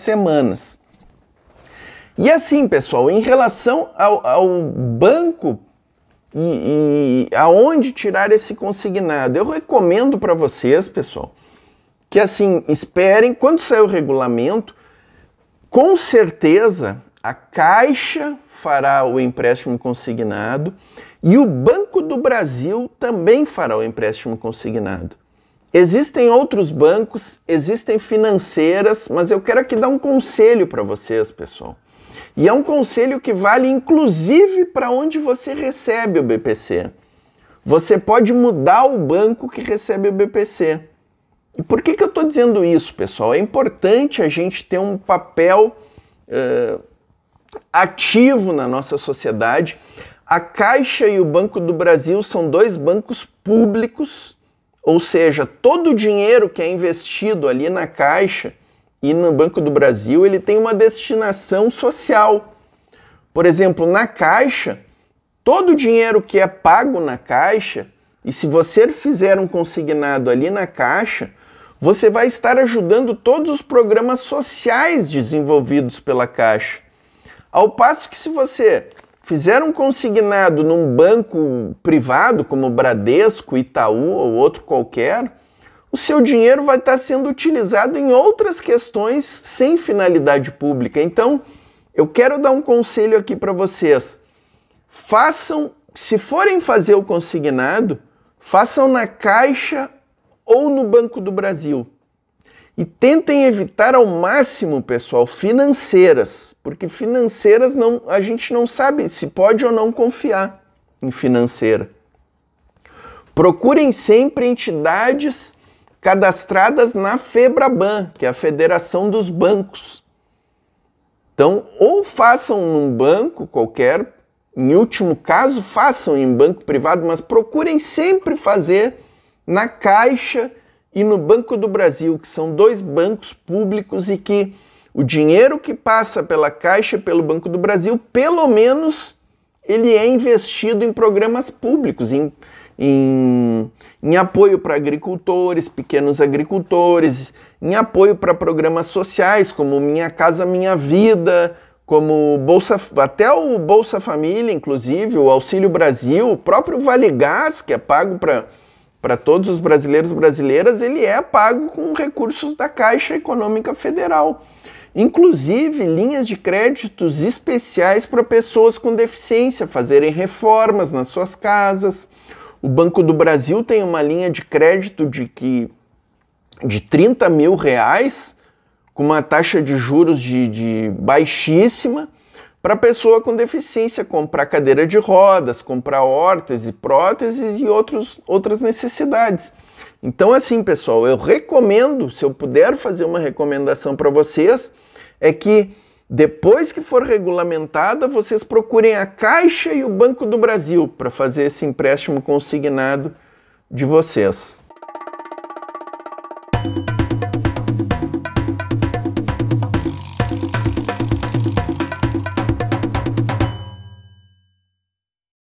semanas. E assim, pessoal, em relação ao, ao banco e, e, aonde tirar esse consignado, eu recomendo para vocês, pessoal, que assim, esperem, quando sair o regulamento, com certeza a Caixa fará o empréstimo consignado e o Banco do Brasil também fará o empréstimo consignado. Existem outros bancos, existem financeiras, mas eu quero aqui dar um conselho para vocês, pessoal. E é um conselho que vale inclusive para onde você recebe o BPC. Você pode mudar o banco que recebe o BPC. E por que, que eu estou dizendo isso, pessoal? É importante a gente ter um papel uh, ativo na nossa sociedade. A Caixa e o Banco do Brasil são dois bancos públicos ou seja, todo o dinheiro que é investido ali na Caixa e no Banco do Brasil, ele tem uma destinação social. Por exemplo, na Caixa, todo o dinheiro que é pago na Caixa, e se você fizer um consignado ali na Caixa, você vai estar ajudando todos os programas sociais desenvolvidos pela Caixa. Ao passo que se você Fizeram um consignado num banco privado, como Bradesco, Itaú ou outro qualquer, o seu dinheiro vai estar sendo utilizado em outras questões sem finalidade pública. Então, eu quero dar um conselho aqui para vocês. Façam, se forem fazer o consignado, façam na Caixa ou no Banco do Brasil. E tentem evitar ao máximo, pessoal, financeiras, porque financeiras não, a gente não sabe se pode ou não confiar em financeira. Procurem sempre entidades cadastradas na Febraban, que é a Federação dos Bancos. Então, ou façam num banco qualquer, em último caso, façam em banco privado, mas procurem sempre fazer na caixa e no Banco do Brasil, que são dois bancos públicos e que o dinheiro que passa pela Caixa e pelo Banco do Brasil, pelo menos, ele é investido em programas públicos, em, em, em apoio para agricultores, pequenos agricultores, em apoio para programas sociais como Minha Casa Minha Vida, como Bolsa, até o Bolsa Família, inclusive, o Auxílio Brasil, o próprio Vale Gás, que é pago para para todos os brasileiros e brasileiras, ele é pago com recursos da Caixa Econômica Federal. Inclusive linhas de créditos especiais para pessoas com deficiência fazerem reformas nas suas casas. O Banco do Brasil tem uma linha de crédito de que de 30 mil reais com uma taxa de juros de, de baixíssima para pessoa com deficiência, comprar cadeira de rodas, comprar órtese, próteses e outros, outras necessidades. Então, assim, pessoal, eu recomendo, se eu puder fazer uma recomendação para vocês, é que depois que for regulamentada, vocês procurem a Caixa e o Banco do Brasil para fazer esse empréstimo consignado de vocês.